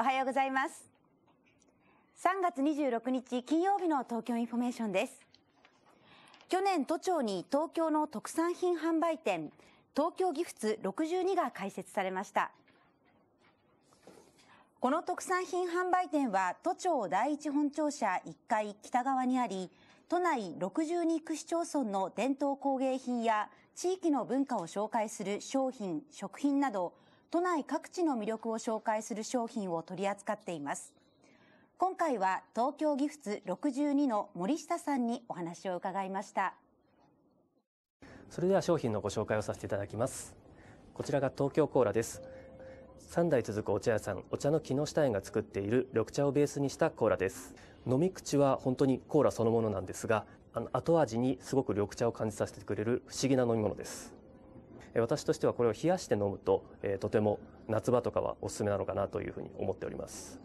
おはようございます3月26日金曜日の東京インフォメーションです去年都庁に東京の特産品販売店東京ギフツ62が開設されましたこの特産品販売店は都庁第一本庁舎1階北側にあり都内62区市町村の伝統工芸品や地域の文化を紹介する商品食品など都内各地の魅力を紹介する商品を取り扱っています。今回は東京ギフツ62の森下さんにお話を伺いました。それでは商品のご紹介をさせていただきます。こちらが東京コーラです。3代続くお茶屋さん、お茶の木下園が作っている緑茶をベースにしたコーラです。飲み口は本当にコーラそのものなんですが、あの後味にすごく緑茶を感じさせてくれる不思議な飲み物です。私としてはこれを冷やして飲むと、えとても夏場とかはおすすめなのかなというふうに思っております。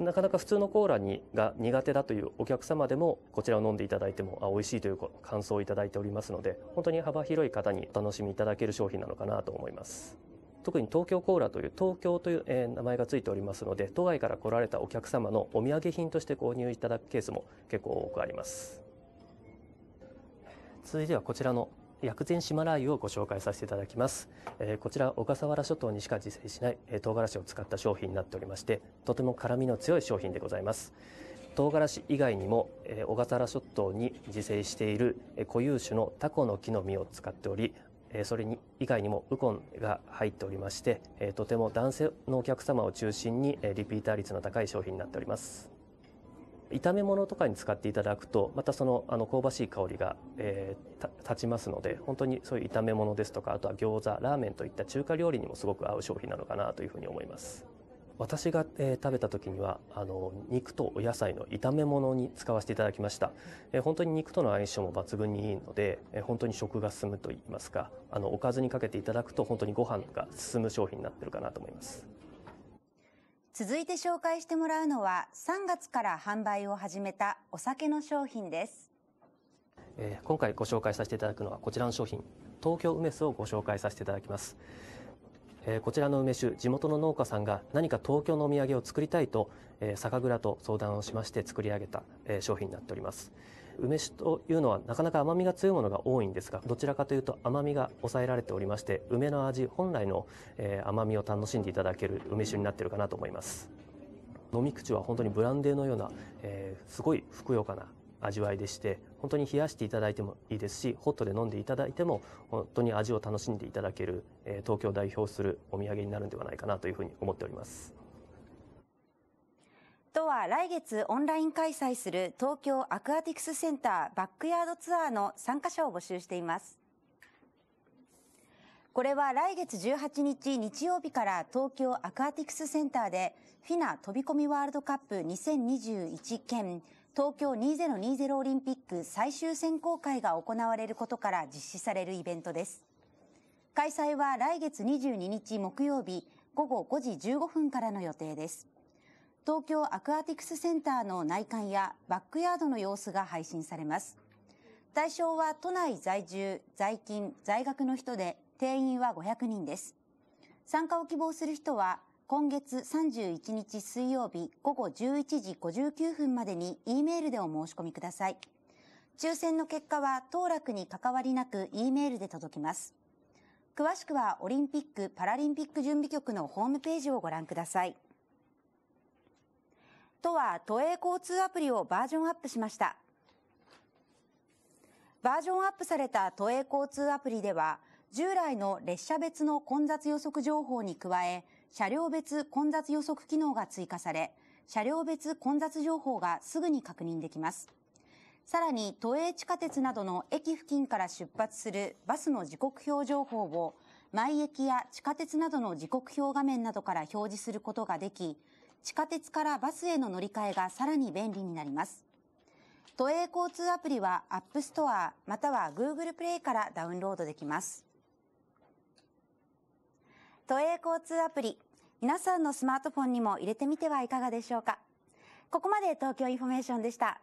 なかなか普通のコーラにが苦手だというお客様でもこちらを飲んでいただいてもあ美味しいという感想をいただいておりますので本当に幅広い方にお楽しみいただける商品なのかなと思います。特に東京コーラという東京という、え名前が付いておりますので都外から来られたお客様のお土産品として購入いただくケースも結構多くあります続いてはこちらの薬膳島ラー油をご紹介させていただきます。えー、こちら、小笠原諸島にしか自生しない、えー、唐辛子を使った商品になっておりまして、とても辛みの強い商品でございます。唐辛子以外にも、えー、小笠原諸島に自生している、え固有種のタコの木の実を使っており、えそれに、以外にもウコンが入っておりまして、えとても男性のお客様を中心に、えリピーター率の高い商品になっております。炒め物とかに使っていただくと、またその、あの、香ばしい香りが、えー、立ちますので、本当にそういう炒め物ですとか、あとは餃子、ラーメンといった中華料理にもすごく合う商品なのかなというふうに思います。私が、えー、食べた時にはあの肉とお野菜の炒め物に使わせていただきました、えー、本当に肉との相性も抜群にいいので、えー、本当に食が進むといいますかあのおかずにかけていただくと本当にご飯が進む商品になってるかなと思います続いて紹介してもらうのは3月から販売を始めたお酒の商品です、えー、今回ご紹介させていただくのはこちらの商品東京梅酢をご紹介させていただきます、えー、こちらの梅酒地元の農家さんが何か東京のお土産を作りたいと、えー、酒蔵と相談をしまして作り上げた、えー、商品になっております梅酒というのはなかなか甘みが強いものが多いんですが、どちらかというと甘みが抑えられておりまして、梅の味本来の、えー、甘みを楽しんでいただける梅酒になってるかなと思います。飲み口は本当にブランデーのような、えー、すごいふくよかな味わいでして、本当に冷やしていただいてもいいですし、ホットで飲んでいただいても、本当に味を楽しんでいただける、えー、東京を代表するお土産になるんではないかなというふうに思っております。は来月オンライン開催する東京アクアティクスセンターバックヤードツアーの参加者を募集しています。これは来月18日日曜日から東京アクアティクスセンターでフィナ飛び込みワールドカップ2021兼東京2020オリンピック最終選考会が行われることから実施されるイベントです。開催は来月22日木曜日午後5時15分からの予定です。東京アクアティクスセンターの内観やバックヤードの様子が配信されます。対象は都内在住、在勤、在学の人で定員は500人です。参加を希望する人は今月31日水曜日午後11時59分までに E メールでお申し込みください。抽選の結果は当落に関わりなく E メールで届きます。詳しくはオリンピック・パラリンピック準備局のホームページをご覧ください。都は都営交通アプリをバージョンアップしました。バージョンアップされた都営交通アプリでは、従来の列車別の混雑予測情報に加え、車両別混雑予測機能が追加され、車両別混雑情報がすぐに確認できます。さらに、都営地下鉄などの駅付近から出発するバスの時刻表情報を、毎駅や地下鉄などの時刻表画面などから表示することができ、地下鉄からバスへの乗り換えがさらに便利になります。都営交通アプリは App Store または Google Play からダウンロードできます。都営交通アプリ、皆さんのスマートフォンにも入れてみてはいかがでしょうか。ここまで東京インフォメーションでした。